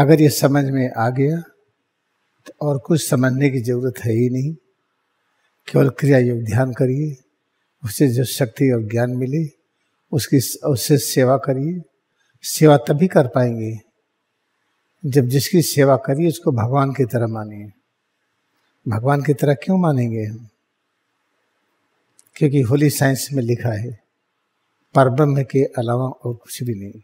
अगर ये समझ में आ गया तो और कुछ समझने की जरूरत है ही नहीं केवल क्रिया योग ध्यान करिए उससे जो शक्ति और ज्ञान मिले उसकी उससे सेवा करिए सेवा तभी कर पाएंगे जब जिसकी सेवा करिए उसको भगवान की तरह मानिए भगवान की तरह क्यों मानेंगे हम क्योंकि होली साइंस में लिखा है परब्रह्म के अलावा और कुछ भी नहीं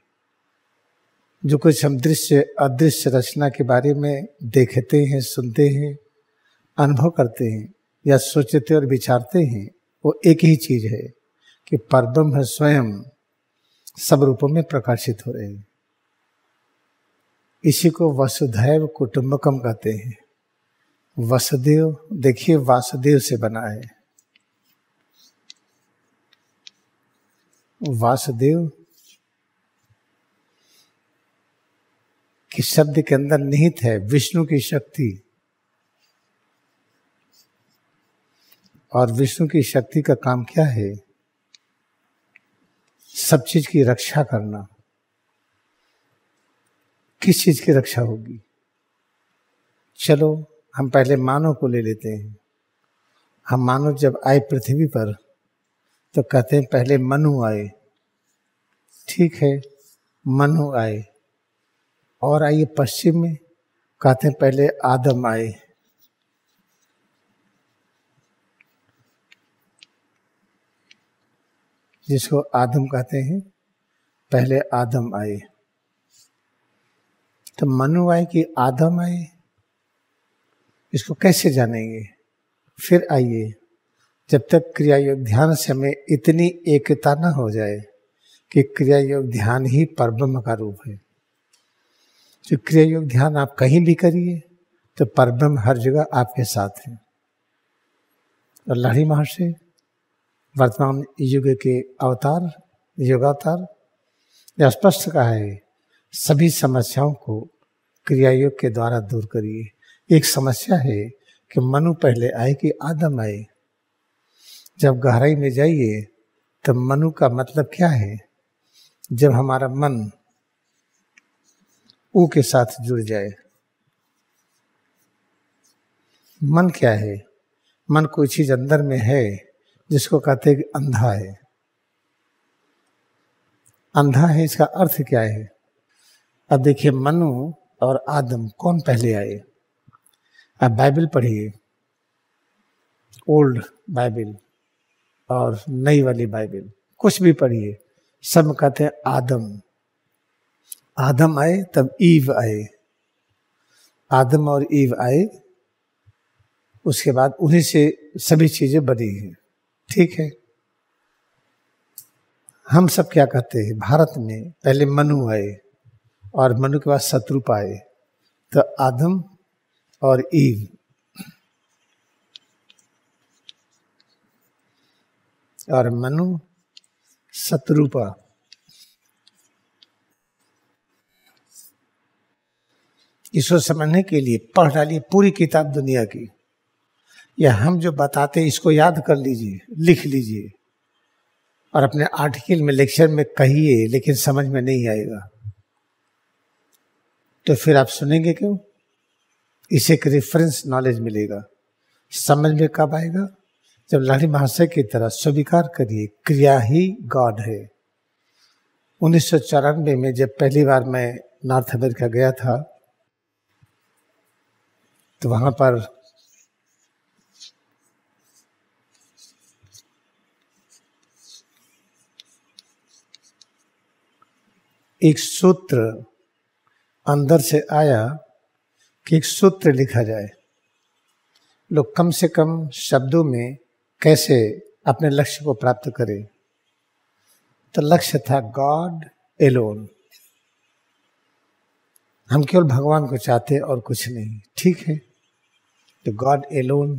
जो कुछ हम दृश्य अदृश्य रचना के बारे में देखते हैं सुनते हैं अनुभव करते हैं या सोचते और विचारते हैं वो एक ही चीज है कि परब्रह्म स्वयं सब रूपों में प्रकाशित हो रहे हैं इसी को वसुधैव कुटुंबकम कहते हैं वसुदेव देखिए वासुदेव से बना है वासुदेव कि शब्द के अंदर निहित है विष्णु की शक्ति और विष्णु की शक्ति का काम क्या है सब चीज की रक्षा करना किस चीज की रक्षा होगी चलो हम पहले मानव को ले लेते हैं हम मानव जब आए पृथ्वी पर तो कहते हैं पहले मनु आए ठीक है मनु आए और आइए पश्चिम में कहते हैं पहले आदम आए जिसको आदम कहते हैं पहले आदम आए तो मनु आए कि आदम आए इसको कैसे जानेंगे फिर आइए जब तक क्रिया योग ध्यान से हमें इतनी एकता न हो जाए कि क्रिया योग ध्यान ही परब्रह्म का रूप है तो क्रिया योग ध्यान आप कहीं भी करिए तो परब्रह्म हर जगह आपके साथ है और लाही महर्षि वर्तमान युग के अवतार योगावतार यह स्पष्ट कहा है सभी समस्याओं को क्रिया योग के द्वारा दूर करिए एक समस्या है कि मनु पहले आए कि आदम आए जब गहराई में जाइए तब मनु का मतलब क्या है जब हमारा मन ओ के साथ जुड़ जाए मन क्या है मन कोई चीज अंदर में है जिसको कहते हैं अंधा है अंधा है इसका अर्थ क्या है अब देखिए मनु और आदम कौन पहले आए आप बाइबल पढ़िए ओल्ड बाइबल और नई वाली बाइबल कुछ भी पढ़िए सब कहते हैं आदम आदम आए तब ईव आए आदम और ईव आए उसके बाद उन्हीं से सभी चीजें बनी हैं ठीक है हम सब क्या कहते हैं भारत में पहले मनु आए और मनु के बाद शत्रु आए तो आदम और ईव और मनु शत्रुपा इसको समझने के लिए पढ़ डालिए पूरी किताब दुनिया की या हम जो बताते इसको याद कर लीजिए लिख लीजिए और अपने आर्टिकल में लेक्चर में कहिए लेकिन समझ में नहीं आएगा तो फिर आप सुनेंगे क्यों इसे एक रेफरेंस नॉलेज मिलेगा समझ में कब आएगा जब लाड़ी महाशय की तरह स्वीकार करिए क्रिया ही गॉड है उन्नीस में जब पहली बार मैं नॉर्थ अमेरिका गया था तो वहां पर एक सूत्र अंदर से आया कि एक सूत्र लिखा जाए लोग कम से कम शब्दों में कैसे अपने लक्ष्य को प्राप्त करें तो लक्ष्य था गॉड एलोन हम केवल भगवान को चाहते और कुछ नहीं ठीक है तो गॉड लोन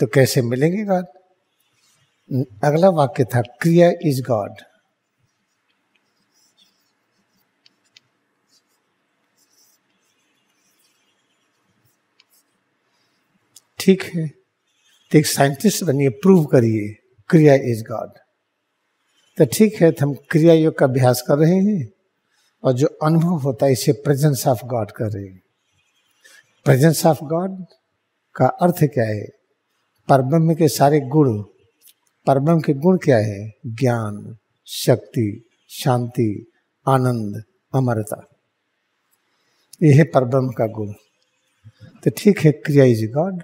तो कैसे मिलेंगे गॉड अगला वाक्य था क्रिया इज गॉड ठीक है तो एक साइंटिस्ट बनिए प्रूव करिए क्रिया इज गॉड तो ठीक है तो हम क्रिया योग का अभ्यास कर रहे हैं और जो अनुभव होता है इसे प्रेजेंस ऑफ गॉड कर रहे प्रेजेंस ऑफ गॉड का अर्थ क्या है परब्रह्म के सारे गुण परब्रह्म के गुण क्या है ज्ञान शक्ति शांति आनंद अमरता यह है परब्रह्म का गुण तो ठीक है क्रिया इज गॉड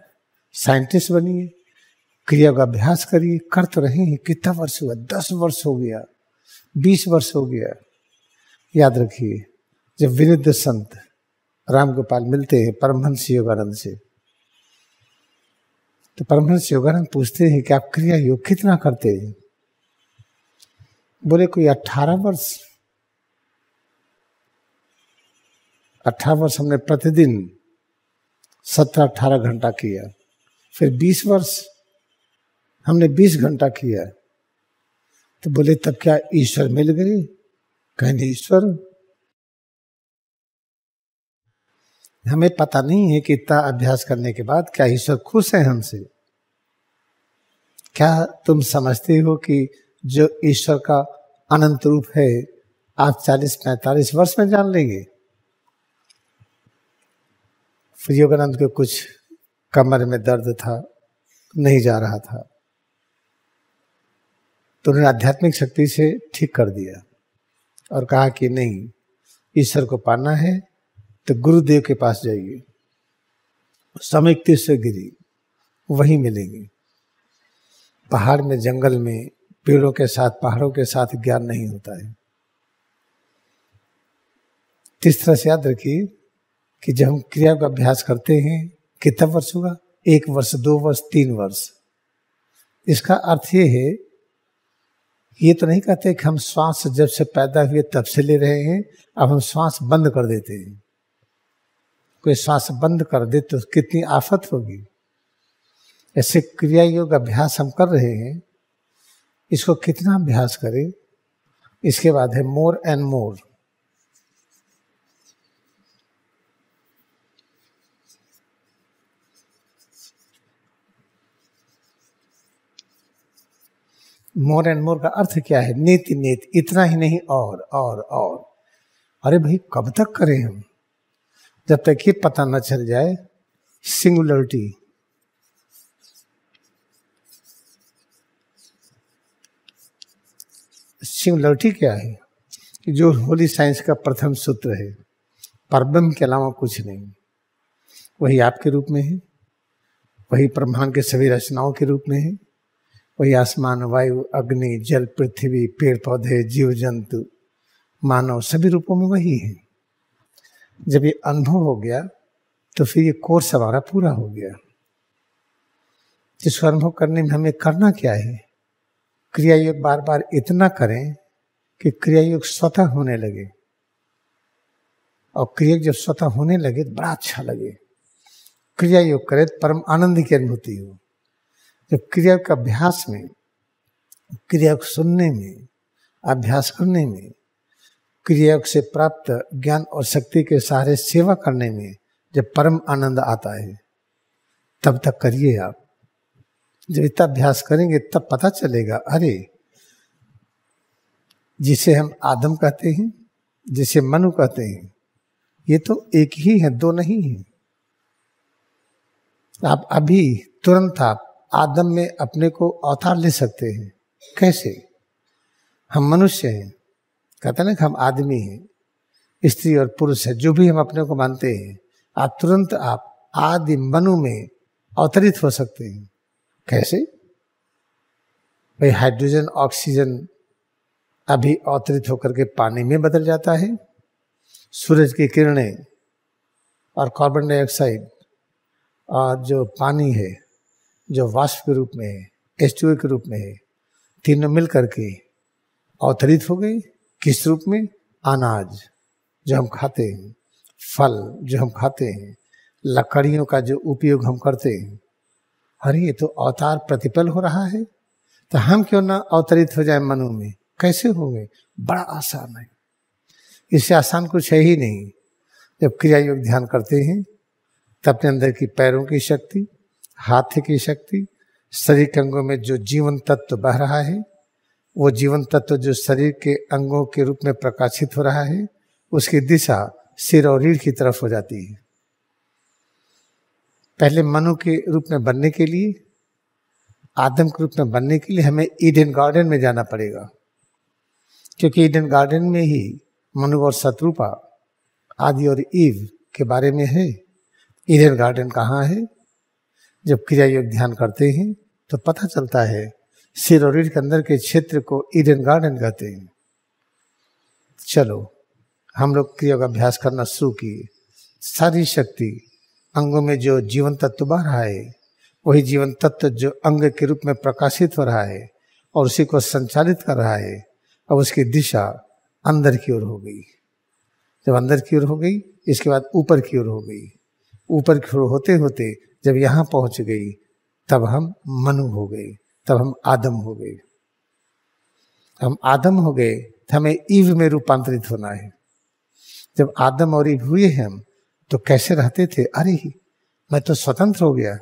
साइंटिस्ट बनिए क्रिया का अभ्यास करिए कर तो रहे हैं कितना वर्ष हुआ दस वर्ष हो गया बीस वर्ष हो गया याद रखिए जब विनिध संत राम गोपाल मिलते हैं परमहंस योगानंद से तो परमहंस योगानंद पूछते हैं कि आप क्रिया योग कितना करते हैं बोले कोई अट्ठारह वर्ष अट्ठारह वर्ष हमने प्रतिदिन सत्रह अट्ठारह घंटा किया फिर बीस वर्ष हमने बीस घंटा किया तो बोले तब क्या ईश्वर मिल गए कहें ईश्वर हमें पता नहीं है कि इतना अभ्यास करने के बाद क्या ईश्वर खुश है हमसे क्या तुम समझते हो कि जो ईश्वर का अनंत रूप है आप 40-45 वर्ष में जान लेंगे फिर योगानंद को कुछ कमर में दर्द था नहीं जा रहा था तो उन्होंने आध्यात्मिक शक्ति से ठीक कर दिया और कहा कि नहीं ईश्वर को पाना है तो गुरुदेव के पास जाइए समिक्तेश्वर गिरी वहीं मिलेंगे पहाड़ में जंगल में पेड़ों के साथ पहाड़ों के साथ ज्ञान नहीं होता है तीस तरह से याद रखिए कि जब हम क्रिया का अभ्यास करते हैं कितना वर्ष होगा एक वर्ष दो वर्ष तीन वर्ष इसका अर्थ ये है ये तो नहीं कहते कि हम श्वास जब से पैदा हुए तब से ले रहे हैं अब हम श्वास बंद कर देते हैं कोई श्वास बंद कर दे तो कितनी आफत होगी ऐसे क्रिया योग अभ्यास हम कर रहे हैं इसको कितना अभ्यास करें इसके बाद है more and more more and more का अर्थ क्या है नित्य नित्य इतना ही नहीं और और और अरे भाई कब तक करें हम जब तक ये पता न चल जाए सिंगुलरिटी सिंगुलरिटी क्या है कि जो होली साइंस का प्रथम सूत्र है परब्रह्म के अलावा कुछ नहीं वही आपके रूप में है वही ब्रह्मांड के सभी रचनाओं के रूप में है वही आसमान वायु अग्नि जल पृथ्वी पेड़ पौधे जीव जंतु मानव सभी रूपों में वही है जब ये अनुभव हो गया तो फिर ये कोर्स हमारा पूरा हो गया जिसको अनुभव करने में हमें करना क्या है क्रिया योग बार बार इतना करें कि क्रिया योग स्वतः होने लगे और क्रिया जब स्वतः होने लगे तो बड़ा अच्छा लगे क्रिया योग करे तो परम आनंद की अनुभूति हो जब क्रिया का अभ्यास में क्रिया को सुनने में अभ्यास करने में क्रिया से प्राप्त ज्ञान और शक्ति के सहारे सेवा करने में जब परम आनंद आता है तब तक करिए आप जब इतना अभ्यास करेंगे तब पता चलेगा अरे जिसे हम आदम कहते हैं जिसे मनु कहते हैं ये तो एक ही है दो नहीं है आप अभी तुरंत आप आदम में अपने को अवतार ले सकते हैं कैसे हम मनुष्य हैं कहते ना कि हम आदमी हैं स्त्री और पुरुष है जो भी हम अपने को मानते हैं आप तुरंत आप आदि मनु में अवतरित हो सकते हैं कैसे भाई हाइड्रोजन ऑक्सीजन अभी अवतरित होकर के पानी में बदल जाता है सूरज की किरणें और कार्बन डाइऑक्साइड और जो पानी है जो वाष्प के रूप में है एस के रूप में है तीनों मिल करके अवतरित हो गई किस रूप में अनाज जो हम खाते हैं फल जो हम खाते हैं लकड़ियों का जो उपयोग हम करते हैं अरे ये तो अवतार प्रतिपल हो रहा है तो हम क्यों ना अवतरित हो जाए मनु में कैसे होंगे बड़ा आसान है इससे आसान कुछ है ही नहीं जब क्रिया योग ध्यान करते हैं तो अपने अंदर की पैरों की शक्ति हाथ की शक्ति शरीर के अंगों में जो जीवन तत्व बह रहा है वो जीवन तत्व जो शरीर के अंगों के रूप में प्रकाशित हो रहा है उसकी दिशा सिर और रीढ़ की तरफ हो जाती है पहले मनु के रूप में बनने के लिए आदम के रूप में बनने के लिए हमें ईडन गार्डन में जाना पड़ेगा क्योंकि ईडन गार्डन में ही मनु और शत्रुपा आदि और ईव के बारे में है ईडन गार्डन कहाँ है जब क्रिया योग ध्यान करते हैं तो पता चलता है सिर और रीढ़ के अंदर के क्षेत्र को ईडन गार्डन कहते हैं चलो हम लोग क्रिया का अभ्यास करना शुरू किए सारी शक्ति अंगों में जो जीवन तत्व बह रहा है वही जीवन तत्व जो अंग के रूप में प्रकाशित हो रहा है और उसी को संचालित कर रहा है अब उसकी दिशा अंदर की ओर हो गई जब अंदर की ओर हो गई इसके बाद ऊपर की ओर हो गई ऊपर की ओर होते होते जब यहाँ पहुँच गई तब हम मनु हो गए तब हम आदम हो गए हम आदम हो गए तो हमें ईव में रूपांतरित होना है जब आदम और ईव हुए हम तो कैसे रहते थे अरे मैं तो स्वतंत्र हो गया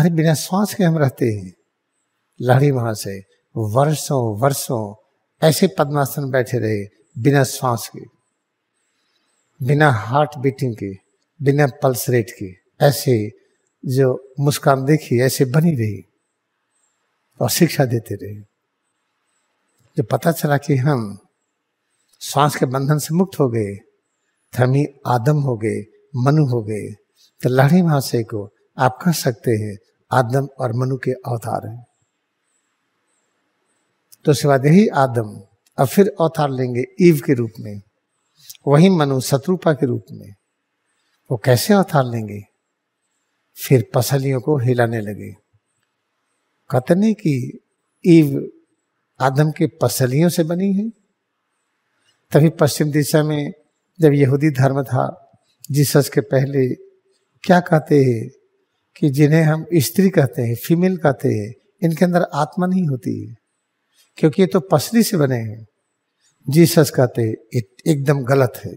अरे बिना श्वास के हम रहते हैं लाड़ी वहां से वर्षों वर्षों ऐसे पद्मासन बैठे रहे बिना श्वास के बिना हार्ट बीटिंग के बिना पल्स रेट के ऐसे जो मुस्कान देखी ऐसे बनी रही और शिक्षा देते रहे जो पता चला कि हम श्वास के बंधन से मुक्त हो गए तो हम ही आदम हो गए मनु हो गए तो लहड़ी महाशय को आप कह सकते हैं आदम और मनु के अवतार हैं तो उसके बाद यही आदम और फिर अवतार लेंगे ईव के रूप में वही मनु शत्रुपा के रूप में वो कैसे अवतार लेंगे फिर पसलियों को हिलाने लगे कतने की ईव आदम के पसलियों से बनी है तभी पश्चिम दिशा में जब यहूदी धर्म था जीसस के पहले क्या कहते हैं कि जिन्हें हम स्त्री कहते हैं फीमेल कहते हैं इनके अंदर आत्मा नहीं होती है क्योंकि ये तो पसली से बने हैं जीसस कहते हैं एकदम गलत है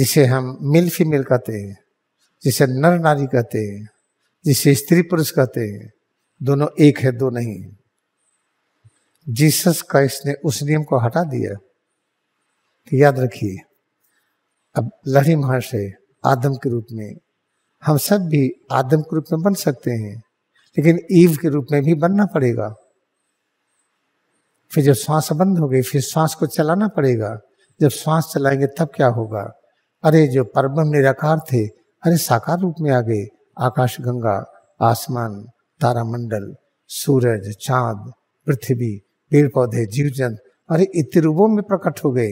जिसे हम मिल फीमेल कहते हैं जिसे नर नारी कहते हैं जिसे स्त्री पुरुष कहते हैं दोनों एक है दो नहीं जीसस क्राइस्ट ने उस नियम को हटा दिया तो याद रखिए अब लड़ी महर्ष है आदम के रूप में हम सब भी आदम के रूप में बन सकते हैं लेकिन ईव के रूप में भी बनना पड़ेगा फिर जब श्वास बंद हो गई फिर श्वास को चलाना पड़ेगा जब श्वास चलाएंगे तब क्या होगा अरे जो परम निराकार थे अरे साकार रूप में आ गए आकाश गंगा आसमान तारामंडल सूरज चांद पृथ्वी पेड़ पौधे जीव जंत अरे इतने रूपों में प्रकट हो गए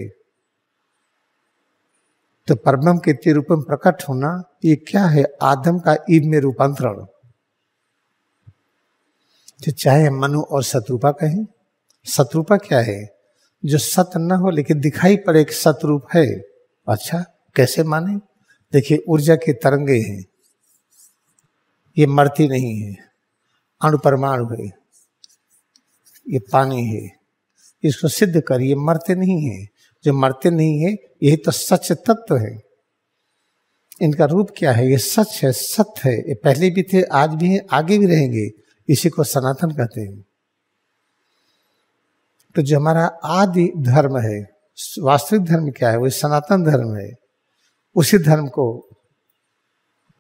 तो परब्रह्म के इतने रूपों में प्रकट होना ये क्या है आदम का ईब में रूपांतरण तो चाहे हम मनु और शत्रुपा कहें सतरूपा क्या है जो सत न हो लेकिन दिखाई पड़े कि सतरूप है अच्छा कैसे माने देखिए ऊर्जा की तरंगे हैं ये मरती नहीं है अणु परमाणु है ये पानी है इसको सिद्ध कर ये मरते नहीं है जो मरते नहीं है यही तो सच तत्व है इनका रूप क्या है ये सच है सत्य है ये पहले भी थे आज भी हैं आगे भी रहेंगे इसी को सनातन कहते हैं तो जो हमारा आदि धर्म है वास्तविक धर्म क्या है वो सनातन धर्म है उसी धर्म को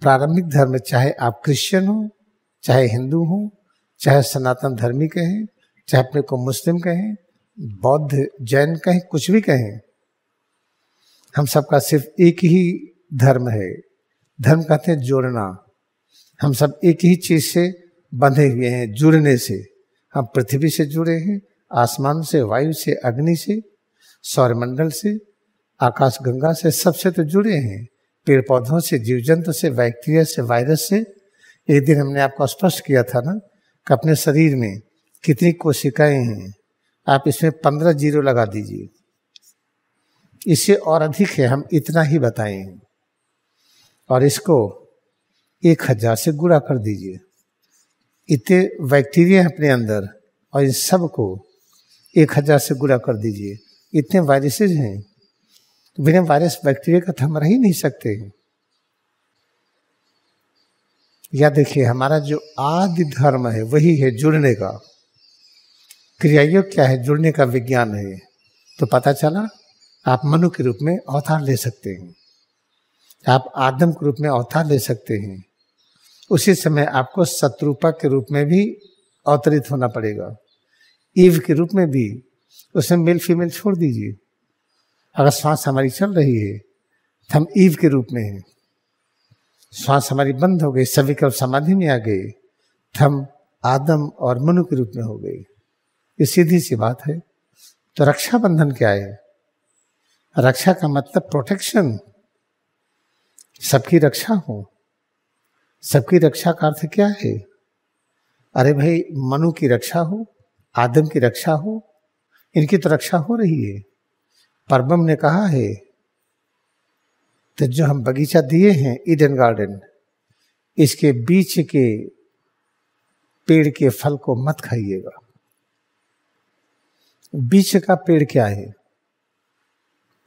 प्रारंभिक धर्म चाहे आप क्रिश्चियन हो चाहे हिंदू हो चाहे सनातन धर्मी कहें चाहे अपने को मुस्लिम कहें बौद्ध जैन कहें कुछ भी कहें हम सबका सिर्फ एक ही धर्म है धर्म कहते हैं जोड़ना हम सब एक ही चीज से बंधे हुए हैं जुड़ने से हम पृथ्वी से जुड़े हैं आसमान से वायु से अग्नि से सौरमंडल से आकाश गंगा से सबसे तो जुड़े हैं पेड़ पौधों से जीव जंतु से बैक्टीरिया से वायरस से एक दिन हमने आपको स्पष्ट किया था ना कि अपने शरीर में कितनी कोशिकाएं हैं आप इसमें पंद्रह जीरो लगा दीजिए इससे और अधिक है हम इतना ही बताए और इसको एक हजार से गुणा कर दीजिए इतने बैक्टीरिया अपने अंदर और इन सब को एक हजार से गुणा कर दीजिए इतने वायरसेज हैं तो बिना वायरस बैक्टीरिया का थम तो रह ही नहीं सकते या देखिए हमारा जो आदि धर्म है वही है जुड़ने का क्रियायोग क्या है जुड़ने का विज्ञान है तो पता चला आप मनु के रूप में अवतार ले सकते हैं आप आदम के रूप में अवतार ले सकते हैं उसी समय आपको शत्रुपा के रूप में भी अवतरित होना पड़ेगा ईव के रूप में भी उसमें मेल फीमेल छोड़ दीजिए अगर श्वास हमारी चल रही है तो हम ईव के रूप में हैं श्वास हमारी बंद हो गई सविकल्प समाधि में आ गए तो हम आदम और मनु के रूप में हो गए ये सीधी सी बात है तो रक्षाबंधन क्या है रक्षा का मतलब प्रोटेक्शन सबकी रक्षा हो सबकी रक्षा का अर्थ क्या है अरे भाई मनु की रक्षा हो आदम की रक्षा हो इनकी तो रक्षा हो रही है परमम ने कहा है तो जो हम बगीचा दिए हैं ईडन गार्डन इसके बीच के पेड़ के फल को मत खाइएगा बीच का पेड़ क्या है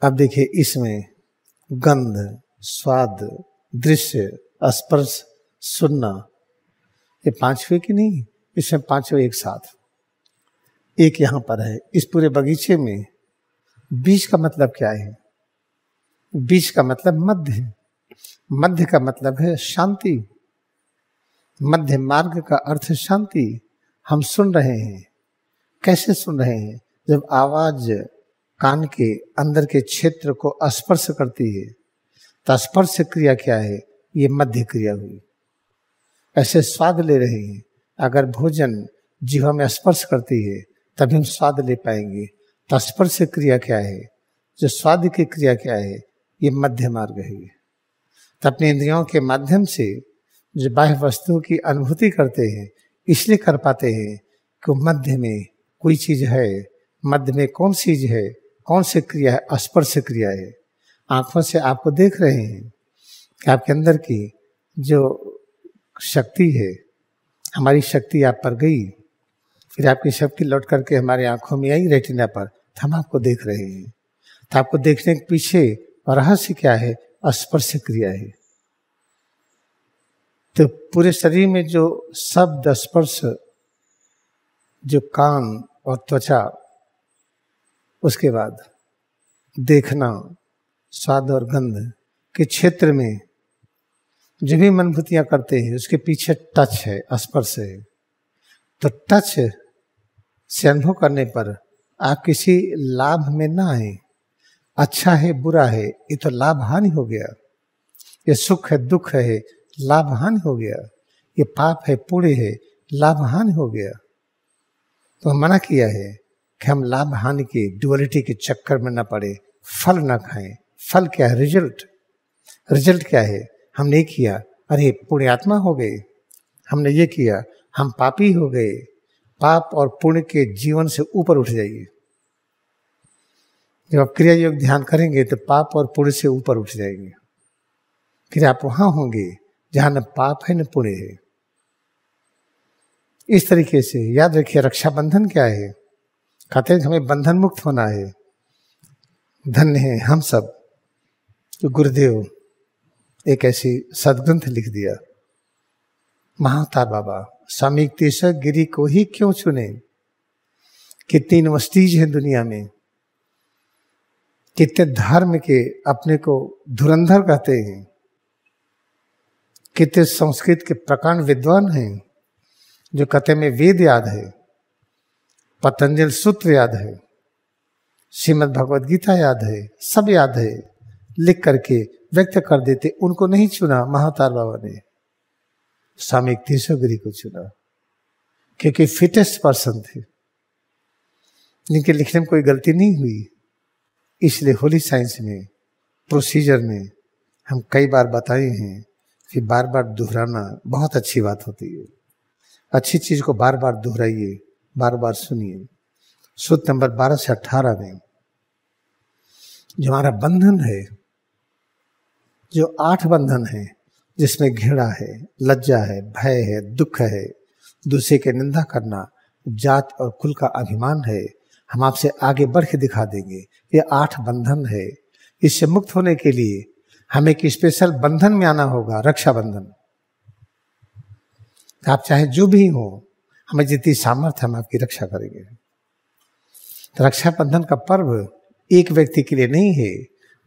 अब देखिए इसमें गंध स्वाद दृश्य स्पर्श सुनना ये पांच हुए कि नहीं इसमें पांच हुए एक साथ एक यहां पर है इस पूरे बगीचे में बीज का मतलब क्या है बीज का मतलब मध्य मध्य का मतलब है शांति मध्य मार्ग का अर्थ शांति हम सुन रहे हैं कैसे सुन रहे हैं जब आवाज कान के अंदर के क्षेत्र को स्पर्श करती है तो स्पर्श क्रिया क्या है ये मध्य क्रिया हुई ऐसे स्वाद ले रहे हैं अगर भोजन जीवा में स्पर्श करती है तभी हम स्वाद ले पाएंगे स्पर्श क्रिया क्या है जो स्वाद की क्रिया क्या है ये मध्य मार्ग है ये तो अपने इंद्रियों के माध्यम से जो बाह्य वस्तुओं की अनुभूति करते हैं इसलिए कर पाते हैं कि मध्य में कोई चीज है मध्य में कौन चीज है कौन सी क्रिया है स्पर्श क्रिया है आंखों से आपको देख रहे हैं कि आपके अंदर की जो शक्ति है हमारी शक्ति आप पर गई फिर आपकी शक्ति लौट करके हमारे आंखों में आई रेटिना पर हम आपको देख रहे हैं तो आपको देखने के पीछे रहस्य क्या है स्पर्श क्रिया है तो पूरे शरीर में जो शब्द स्पर्श जो कान और त्वचा उसके बाद देखना स्वाद और गंध के क्षेत्र में जो भी अनुभूतियाँ करते हैं उसके पीछे टच है स्पर्श है तो टच से अनुभव करने पर आप किसी लाभ में ना आए अच्छा है बुरा है ये तो लाभ हानि हो गया ये सुख है दुख है लाभ हानि हो गया ये पाप है पुण्य है लाभ हानि हो गया तो मना किया है कि हम लाभ हानि के डुअलिटी के चक्कर में ना पड़े फल ना खाएं फल क्या है रिजल्ट रिजल्ट क्या है हमने किया अरे पुण्यात्मा हो गए हमने ये किया हम पापी हो गए पाप और पुण्य के जीवन से ऊपर उठ जाइए जब आप क्रिया योग ध्यान करेंगे तो पाप और पुण्य से ऊपर उठ जाएंगे फिर आप वहां होंगे जहां न पाप है न पुण्य है इस तरीके से याद रखिए रक्षाबंधन क्या है कहते हैं हमें बंधन मुक्त होना है धन्य है हम सब तो गुरुदेव एक ऐसी सदग्रंथ लिख दिया महातार बाबा सामीकतेश्वर गिरी को ही क्यों चुने कितनी यूनिवर्सिटीज है दुनिया में कितने धर्म के अपने को धुरंधर कहते हैं कितने संस्कृत के प्रकांड विद्वान हैं जो कथे में वेद याद है पतंजल सूत्र याद है श्रीमद भगवद गीता याद है सब याद है लिख करके व्यक्त कर देते उनको नहीं चुना महातार बाबा ने स्वामी तीसोगिरी को चुना क्योंकि फिटेस्ट पर्सन थे जिनके लिखने में कोई गलती नहीं हुई इसलिए होली साइंस में प्रोसीजर में हम कई बार बताए हैं कि बार बार दोहराना बहुत अच्छी बात होती है अच्छी चीज़ को बार बार दोहराइए बार बार सुनिए सूत्र नंबर बारह से अट्ठारह में जो हमारा बंधन है जो आठ बंधन है जिसमें घृणा है लज्जा है भय है दुख है दूसरे की निंदा करना जात और कुल का अभिमान है हम आपसे आगे बढ़ के दिखा देंगे ये आठ बंधन है इससे मुक्त होने के लिए हमें एक स्पेशल बंधन में आना होगा रक्षाबंधन आप चाहे जो भी हो हमें जितनी सामर्थ्य हम आपकी रक्षा करेंगे तो रक्षाबंधन का पर्व एक व्यक्ति के लिए नहीं है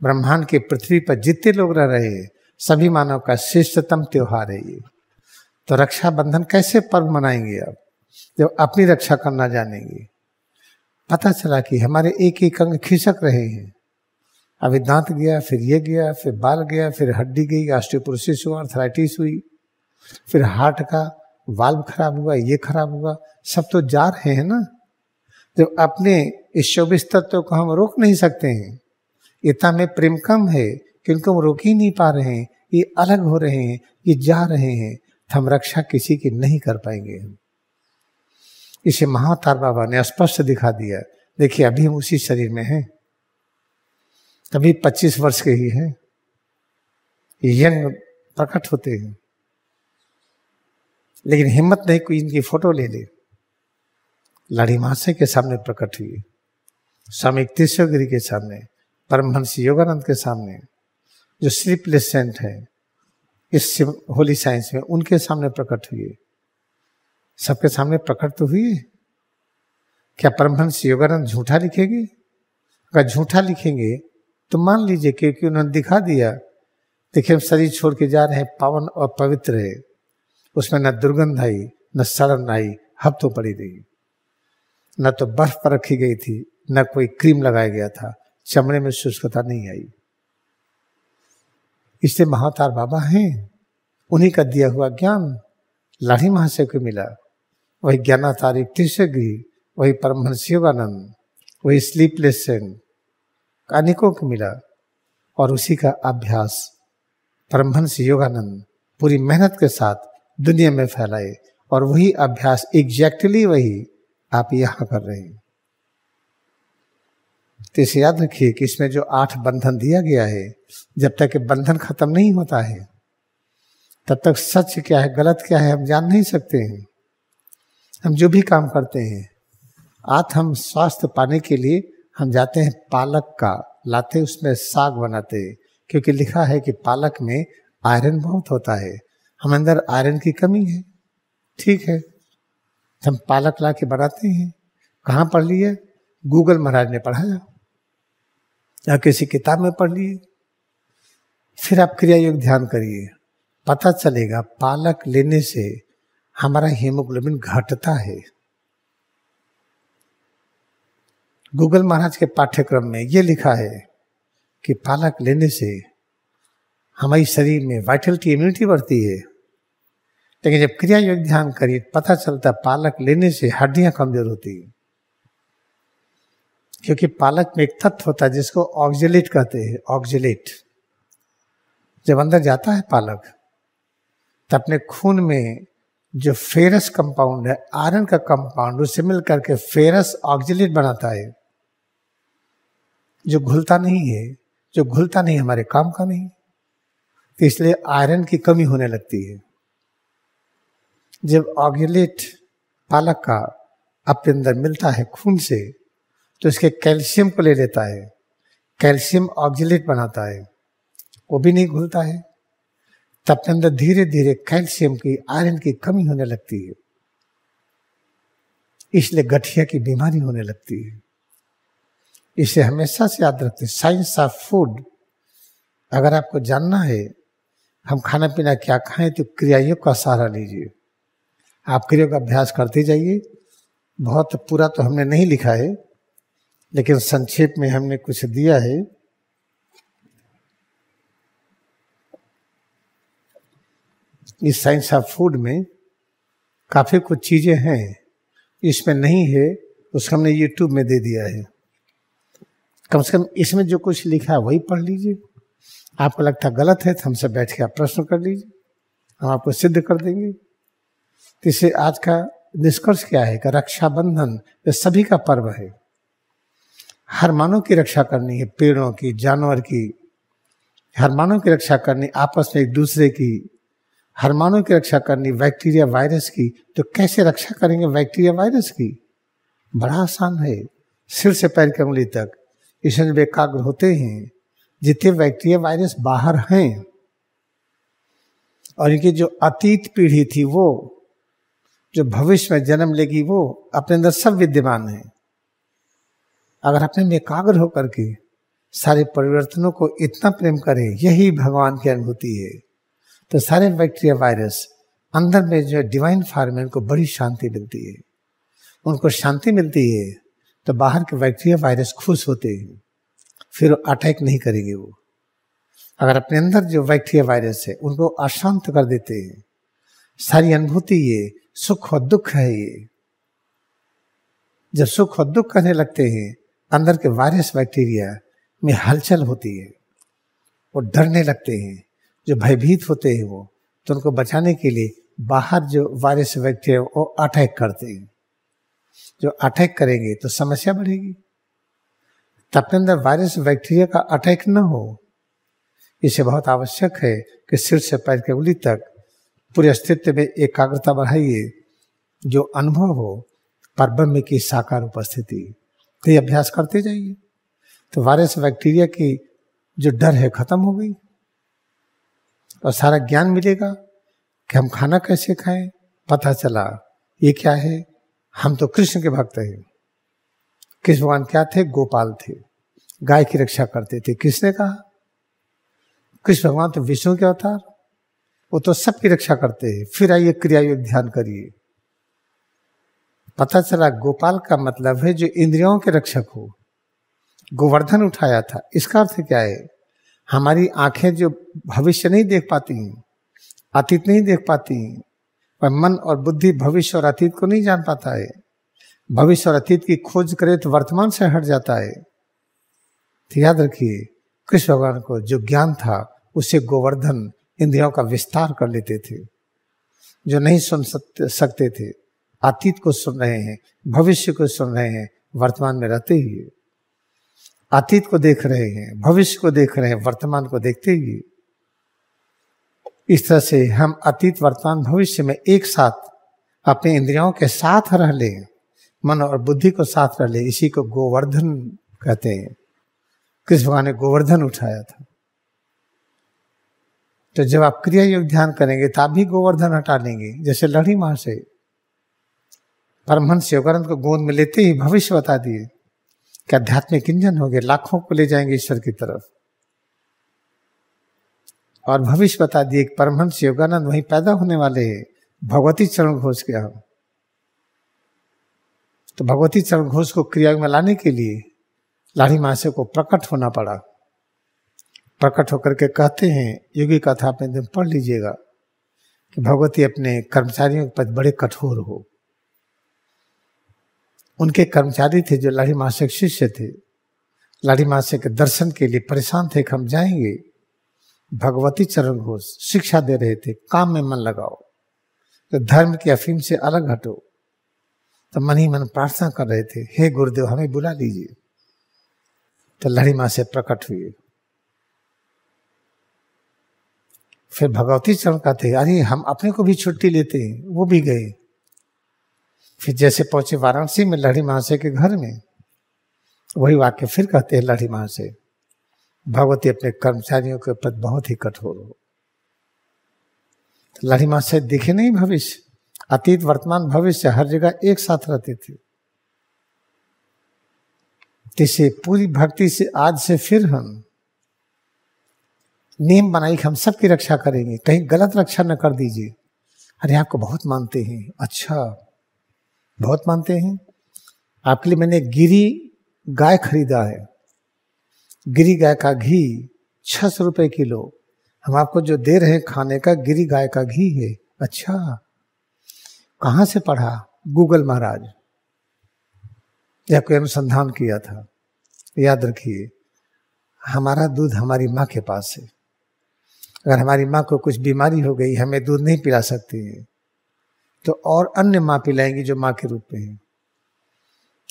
ब्रह्मांड के पृथ्वी पर जितने लोग रह रहे हैं सभी मानव का श्रेष्ठतम त्योहार है ये तो रक्षाबंधन कैसे पर्व मनाएंगे आप जब अपनी रक्षा करना जानेंगे पता चला कि हमारे एक एक अंग खिसक रहे हैं अभी दांत गया फिर ये गया फिर बाल गया फिर हड्डी गई ऑस्टियोपोरोसिस हुआ अर्थराइटिस हुई फिर हार्ट का वाल्व खराब हुआ ये खराब हुआ सब तो जा रहे हैं ना जब अपने इस चौबीस तत्व को हम रोक नहीं सकते हैं इतना में प्रेम कम है किंतु हम रोक ही नहीं पा रहे हैं ये अलग हो रहे हैं ये जा रहे हैं तो हम रक्षा किसी की नहीं कर पाएंगे हम इसे महातार बाबा ने स्पष्ट दिखा दिया देखिए अभी हम उसी शरीर में हैं तभी पच्चीस वर्ष के ही हैं यंग प्रकट होते हैं लेकिन हिम्मत नहीं कोई इनकी फोटो ले ले लाड़ी महाशय के सामने प्रकट हुई स्वामी तीर्थगिरी के सामने परमहंस योगानंद के सामने जो स्लीपलेस सेंट है इस होली साइंस में उनके सामने प्रकट हुए सबके सामने प्रकट तो है क्या परमहंस योगानंद झूठा लिखेगी अगर झूठा लिखेंगे तो मान लीजिए क्योंकि उन्होंने दिखा दिया देखिए हम शरीर छोड़ के जा रहे हैं पावन और पवित्र है उसमें न दुर्गंध आई न सड़न आई हफ्तों पड़ी रही न तो बर्फ पर रखी गई थी न कोई क्रीम लगाया गया था चमड़े में शुष्कता नहीं आई इससे महातार बाबा हैं उन्हीं का दिया हुआ ज्ञान लाठी महाशय को मिला वही ज्ञानातारी तीसरी वही परमहंस शिवानंद वही स्लीपलेस सेन अनेकों को मिला और उसी का अभ्यास परमहंस योगानंद पूरी मेहनत के साथ दुनिया में फैलाए और वही अभ्यास एग्जैक्टली वही आप यहाँ कर रहे हैं तो इसे याद रखिए कि इसमें जो आठ बंधन दिया गया है जब तक कि बंधन खत्म नहीं होता है तब तक सच क्या है गलत क्या है हम जान नहीं सकते हैं हम जो भी काम करते हैं आत्म स्वास्थ्य पाने के लिए हम जाते हैं पालक का लाते उसमें साग बनाते क्योंकि लिखा है कि पालक में आयरन बहुत होता है हम अंदर आयरन की कमी है ठीक है हम पालक ला के बनाते हैं कहाँ पढ़ लिए गूगल महाराज ने पढ़ाया या किसी किताब में पढ़ लिए फिर आप क्रिया योग ध्यान करिए पता चलेगा पालक लेने से हमारा हीमोग्लोबिन घटता है गूगल महाराज के पाठ्यक्रम में ये लिखा है कि पालक लेने से हमारे शरीर में वाइटलिटी इम्यूनिटी बढ़ती है लेकिन जब क्रिया योग ध्यान करिए पता चलता पालक लेने से हड्डियां कमजोर होती है क्योंकि पालक में एक तत्व होता है जिसको ऑक्जिलेट कहते हैं ऑक्जिलेट जब अंदर जाता है पालक तो अपने खून में जो फेरस कंपाउंड है आयरन का कंपाउंड उसे मिल करके फेरस ऑक्जिलेट बनाता है जो घुलता नहीं है जो घुलता नहीं हमारे काम का नहीं तो इसलिए आयरन की कमी होने लगती है जब ऑक्जिलेट पालक का अपने अंदर मिलता है खून से तो इसके कैल्शियम को ले लेता है कैल्शियम ऑक्जिलेट बनाता है वो भी नहीं घुलता है तब के अंदर धीरे धीरे कैल्शियम की आयरन की कमी होने लगती है इसलिए गठिया की बीमारी होने लगती है इसे हमेशा से याद रखते साइंस ऑफ फूड अगर आपको जानना है हम खाना पीना क्या खाएं तो क्रियायोग का सहारा लीजिए आप क्रियाओं का अभ्यास करते जाइए बहुत पूरा तो हमने नहीं लिखा है लेकिन संक्षेप में हमने कुछ दिया है इस साइंस ऑफ फूड में काफ़ी कुछ चीज़ें हैं इसमें नहीं है उसको हमने यूट्यूब में दे दिया है कम से कम इसमें जो कुछ लिखा है वही पढ़ लीजिए आपको लगता गलत है तो हमसे बैठ के आप प्रश्न कर लीजिए हम आपको सिद्ध कर देंगे तो इसे आज का निष्कर्ष क्या है रक्षाबंधन ये सभी का पर्व है हर मानव की रक्षा करनी है पेड़ों की जानवर की हर मानव की रक्षा करनी आपस में एक दूसरे की हर मानव की रक्षा करनी बैक्टीरिया वायरस की तो कैसे रक्षा करेंगे बैक्टीरिया वायरस की बड़ा आसान है सिर से पैर की उंगली तक इसमें बेकाग्र होते हैं जितने बैक्टीरिया वायरस बाहर हैं और इनकी जो अतीत पीढ़ी थी वो जो भविष्य में जन्म लेगी वो अपने अंदर सब विद्यमान है अगर अपने में एकाग्र होकर के सारे परिवर्तनों को इतना प्रेम करें यही भगवान की अनुभूति है तो सारे बैक्टीरिया वायरस अंदर में जो डिवाइन फार्मेन को बड़ी शांति मिलती है उनको शांति मिलती है तो बाहर के बैक्टीरिया वायरस खुश होते हैं फिर अटैक नहीं करेंगे वो अगर अपने अंदर जो बैक्टीरिया वायरस है उनको अशांत कर देते हैं सारी अनुभूति ये सुख और दुख है ये जब सुख और दुख करने लगते हैं अंदर के वायरस बैक्टीरिया में हलचल होती है वो डरने लगते हैं जो भयभीत होते हैं वो तो उनको बचाने के लिए बाहर जो वायरस बैक्टीरिया वो अटैक करते हैं जो अटैक करेंगे तो समस्या बढ़ेगी तब के अंदर वायरस बैक्टीरिया का अटैक न हो इसे बहुत आवश्यक है कि सिर से पैर के उंगली तक पूरे अस्तित्व में एकाग्रता बढ़ाइए जो अनुभव हो पर्व में की साकार उपस्थिति तो ये अभ्यास करते जाइए तो वायरस बैक्टीरिया की जो डर है खत्म हो गई और सारा ज्ञान मिलेगा कि हम खाना कैसे खाएं पता चला ये क्या है हम तो कृष्ण के भक्त हैं कृष्ण भगवान क्या थे गोपाल थे गाय की रक्षा करते थे किसने कहा कृष्ण भगवान तो विष्णु के अवतार वो तो सबकी रक्षा करते हैं फिर आइए क्रिया योग ध्यान करिए पता चला गोपाल का मतलब है जो इंद्रियों के रक्षक हो गोवर्धन उठाया था इसका अर्थ क्या है हमारी आंखें जो भविष्य नहीं देख पाती अतीत नहीं देख पाती पर मन और बुद्धि भविष्य और अतीत को नहीं जान पाता है भविष्य और अतीत की खोज करे तो वर्तमान से हट जाता है तो याद रखिए कृष्ण भगवान को जो ज्ञान था उसे गोवर्धन इंद्रियों का विस्तार कर लेते थे जो नहीं सुन सकते थे अतीत को सुन रहे हैं भविष्य को सुन रहे हैं वर्तमान में रहते हुए अतीत को देख रहे हैं भविष्य को देख रहे हैं वर्तमान को देखते हुए इस तरह से हम अतीत वर्तमान भविष्य में एक साथ अपने इंद्रियों के साथ रह ले मन और बुद्धि को साथ रह ले इसी को गोवर्धन कहते हैं कृष्ण भगवान ने गोवर्धन उठाया था तो जब आप क्रिया योग ध्यान करेंगे तब भी गोवर्धन हटा लेंगे जैसे लड़ी मां से परमहंस योगानंद को गोद में लेते ही भविष्य बता दिए कि आध्यात्मिक इंजन हो गए लाखों को ले जाएंगे ईश्वर की तरफ और भविष्य बता दिए कि परमहंस योगानंद वहीं पैदा होने वाले भगवती चरण घोष के हम तो भगवती चरण घोष को क्रिया में लाने के लिए लाड़ी मासे को प्रकट होना पड़ा प्रकट होकर के कहते हैं योगी कथा अपने दिन पढ़ लीजिएगा कि भगवती अपने कर्मचारियों के प्रति बड़े कठोर हो उनके कर्मचारी थे जो लाड़ी मास्टर के शिष्य थे लाड़ी मास्टर के दर्शन के लिए परेशान थे कि हम जाएंगे भगवती चरण घोष शिक्षा दे रहे थे काम में मन लगाओ तो धर्म की अफीम से अलग हटो तो मन ही मन प्रार्थना कर रहे थे हे गुरुदेव हमें बुला लीजिए तो लड़ी मां से प्रकट हुए फिर भगवती चरण का थे अरे हम अपने को भी छुट्टी लेते हैं वो भी गए फिर जैसे पहुंचे वाराणसी में लड़ी महाशय के घर में वही वाक्य फिर कहते हैं लड़ी महाशय भगवती अपने कर्मचारियों के ऊपर बहुत ही कठोर हो तो लड़ी महाशय दिखे नहीं भविष्य अतीत वर्तमान भविष्य हर जगह एक साथ रहते थे तो इसे पूरी भक्ति से आज से फिर हम नियम बनाई कि हम सबकी रक्षा करेंगे कहीं गलत रक्षा न कर दीजिए अरे आपको बहुत मानते हैं अच्छा बहुत मानते हैं आपके लिए मैंने गिरी गाय खरीदा है गिरी गाय का घी छह सौ रुपये किलो हम आपको जो दे रहे हैं खाने का गिरी गाय का घी है अच्छा कहाँ से पढ़ा गूगल महाराज या कोई अनुसंधान किया था याद रखिए हमारा दूध हमारी माँ के पास है अगर हमारी माँ को कुछ बीमारी हो गई हमें दूध नहीं पिला सकती है तो और अन्य माँ पिलाएंगी जो माँ के रूप में है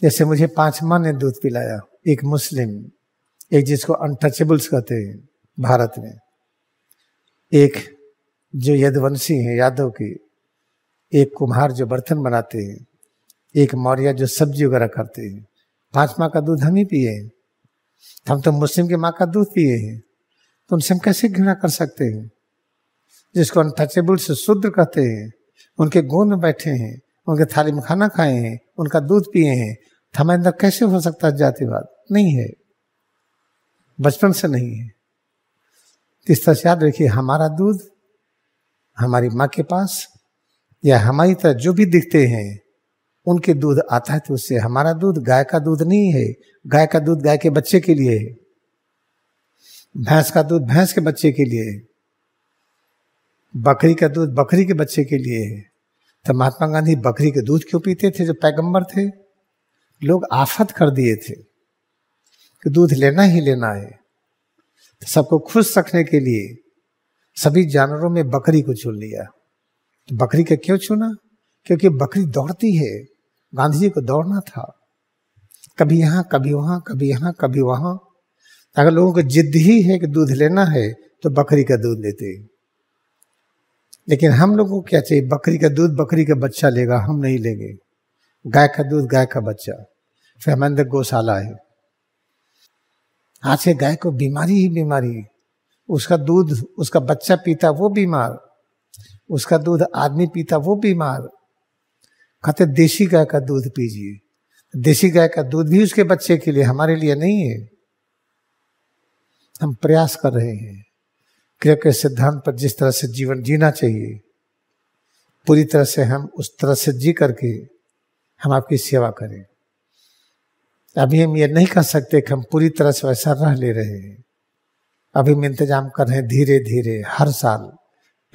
जैसे मुझे पांच माँ ने दूध पिलाया एक मुस्लिम एक जिसको अनटचेबल्स कहते हैं भारत में एक जो यदवंशी है यादव की एक कुम्हार जो बर्तन बनाते हैं एक मौर्य जो सब्जी वगैरह करते हैं पांच माँ का दूध हम ही पिए हैं हम तो मुस्लिम की माँ का दूध पिए हैं तो उनसे हम कैसे घृणा कर सकते हैं जिसको अनटचेबल से शूद्र कहते हैं उनके गोद में बैठे हैं उनके थाली में खाना खाए हैं उनका दूध पिए हैं तो हमारे अंदर कैसे हो सकता है जातिवाद नहीं है बचपन से नहीं है इस तरह से याद रखिए हमारा दूध हमारी माँ के पास या हमारी तरह जो भी दिखते हैं उनके दूध आता है तो उससे हमारा दूध गाय का दूध नहीं है गाय का दूध गाय के बच्चे के लिए है भैंस का दूध भैंस के बच्चे के लिए है बकरी का दूध बकरी के बच्चे के लिए है तो महात्मा गांधी बकरी के दूध क्यों पीते थे जो पैगंबर थे लोग आफत कर दिए थे कि दूध लेना ही लेना है तो सबको खुश रखने के लिए सभी जानवरों में बकरी को चुन लिया तो बकरी का क्यों चुना क्योंकि बकरी दौड़ती है गांधी जी को दौड़ना था कभी यहाँ कभी वहां कभी यहाँ कभी वहां अगर लोगों को जिद ही है कि दूध लेना है तो बकरी का दूध लेते हैं लेकिन हम लोग को क्या चाहिए बकरी का दूध बकरी का बच्चा लेगा हम नहीं लेंगे गाय का दूध गाय का बच्चा फिर हम अंदर गौशाला है आज के गाय को बीमारी ही बीमारी है उसका दूध उसका बच्चा पीता वो बीमार उसका दूध आदमी पीता वो बीमार कहते देसी गाय का दूध पीजिए देसी गाय का दूध भी उसके बच्चे के लिए हमारे लिए नहीं है हम प्रयास कर रहे हैं क्रिया के सिद्धांत पर जिस तरह से जीवन जीना चाहिए पूरी तरह से हम उस तरह से जी करके हम आपकी सेवा करें अभी हम ये नहीं कह सकते कि हम पूरी तरह से वैसा रह ले रहे हैं अभी हम इंतजाम कर रहे हैं धीरे धीरे हर साल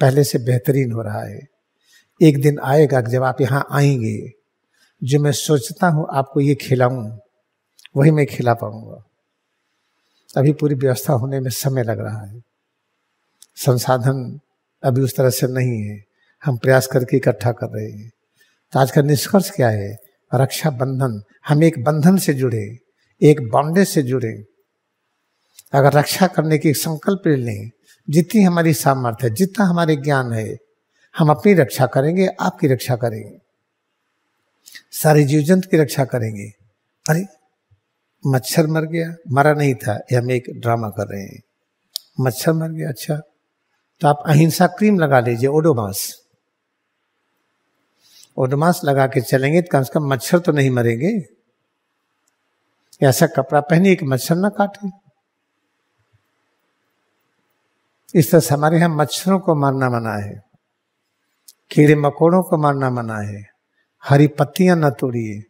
पहले से बेहतरीन हो रहा है एक दिन आएगा जब आप यहाँ आएंगे जो मैं सोचता हूँ आपको ये खिलाऊं वही मैं खिला पाऊंगा अभी पूरी व्यवस्था होने में समय लग रहा है संसाधन अभी उस तरह से नहीं है हम प्रयास करके इकट्ठा कर रहे हैं तो आज का निष्कर्ष क्या है रक्षा बंधन हम एक बंधन से जुड़े एक बॉन्डेज से जुड़े अगर रक्षा करने की संकल्प ले लें जितनी हमारी सामर्थ्य है जितना हमारे ज्ञान है हम अपनी रक्षा करेंगे आपकी रक्षा करेंगे सारे जीव जंतु की रक्षा करेंगे अरे मच्छर मर गया मरा नहीं था ये हम एक ड्रामा कर रहे हैं मच्छर मर गया अच्छा तो आप अहिंसा क्रीम लगा लीजिए ओडोमास ओडोमास लगा के चलेंगे तो कम से कम मच्छर तो नहीं मरेंगे ऐसा कपड़ा पहनिए कि मच्छर ना काटे इस तरह से हमारे यहां मच्छरों को मारना मना है कीड़े मकोड़ों को मारना मना है हरी पत्तियां न तोड़िए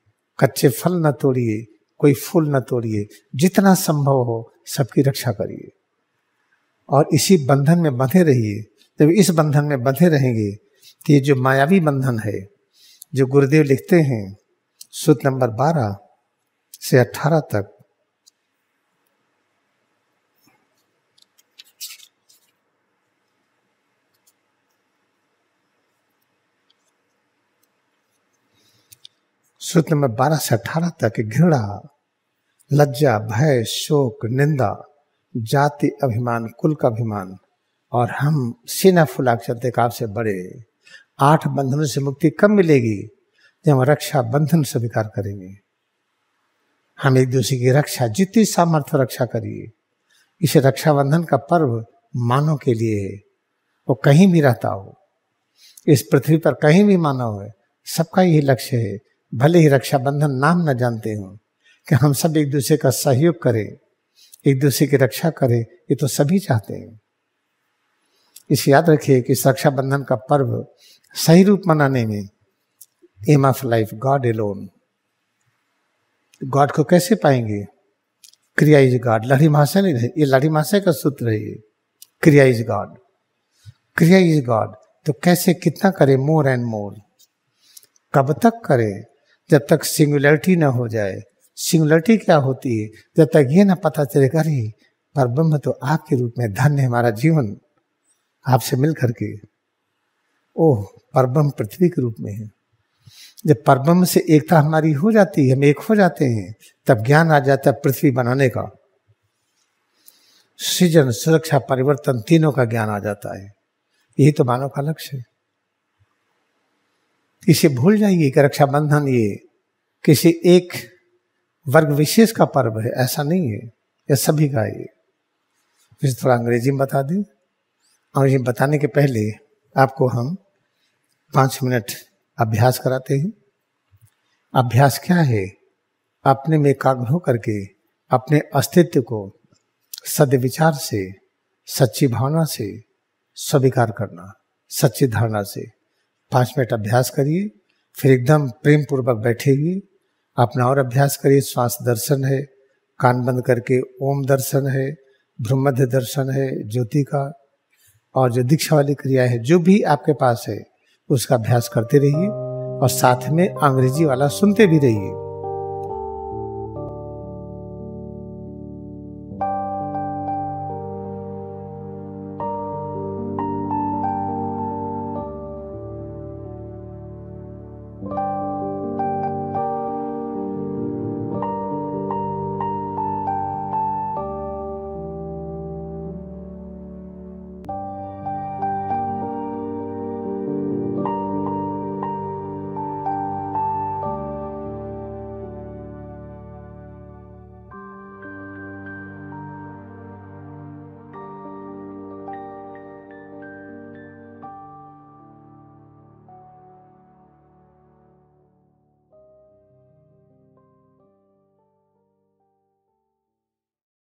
कच्चे फल न तोड़िए कोई फूल न तोड़िए जितना संभव हो सबकी रक्षा करिए और इसी बंधन में बंधे रहिए जब इस बंधन में बंधे रहेंगे तो ये जो मायावी बंधन है जो गुरुदेव लिखते हैं सूत नंबर बारह से अठारह तक सूत्र नंबर बारह से अठारह तक घृणा लज्जा भय शोक निंदा जाति अभिमान कुल का अभिमान और हम सीना फुला के चलते से बड़े आठ बंधनों से मुक्ति कब मिलेगी जब हम रक्षा बंधन स्वीकार करेंगे हम एक दूसरे की रक्षा जितनी सामर्थ्य रक्षा करिए इसे रक्षाबंधन का पर्व मानव के लिए है वो कहीं भी रहता हो इस पृथ्वी पर कहीं भी मानव है सबका यही लक्ष्य है भले ही रक्षाबंधन नाम न जानते हो कि हम सब एक दूसरे का सहयोग करें एक दूसरे की रक्षा करें ये तो सभी चाहते हैं इस याद रखिए कि रक्षा रक्षाबंधन का पर्व सही रूप मनाने में aim of life God alone God को कैसे पाएंगे क्रिया इज गॉड लड़ी महाशय नहीं ये लड़ी महाशय का सूत्र है ये क्रिया इज गॉड क्रिया इज गॉड तो कैसे कितना करें मोर एंड मोर कब तक करें जब तक सिंगुलरिटी ना हो जाए सिंगुलरिटी क्या होती है जब तक ये ना पता चले अरे पर ब्रह्म तो आपके रूप में धन्य हमारा जीवन आपसे मिल करके ओह परब्रह्म पृथ्वी के रूप में है जब परब्रह्म से एकता हमारी हो जाती है हम एक हो जाते हैं तब ज्ञान आ जाता है पृथ्वी बनाने का सृजन सुरक्षा परिवर्तन तीनों का ज्ञान आ जाता है यही तो मानव का लक्ष्य है इसे भूल जाइए कि रक्षाबंधन ये किसी एक वर्ग विशेष का पर्व है ऐसा नहीं है यह सभी का है फिर थोड़ा अंग्रेजी में बता दें और ये बताने के पहले आपको हम पाँच मिनट अभ्यास कराते हैं अभ्यास क्या है अपने में एकाग्र होकर के अपने अस्तित्व को सदविचार से सच्ची भावना से स्वीकार करना सच्ची धारणा से पाँच मिनट अभ्यास करिए फिर एकदम प्रेम पूर्वक बैठे हुए अपना और अभ्यास करिए श्वास दर्शन है कान बंद करके ओम दर्शन है भ्रमध्य दर्शन है ज्योति का और जो दीक्षा वाली क्रिया है जो भी आपके पास है उसका अभ्यास करते रहिए और साथ में अंग्रेजी वाला सुनते भी रहिए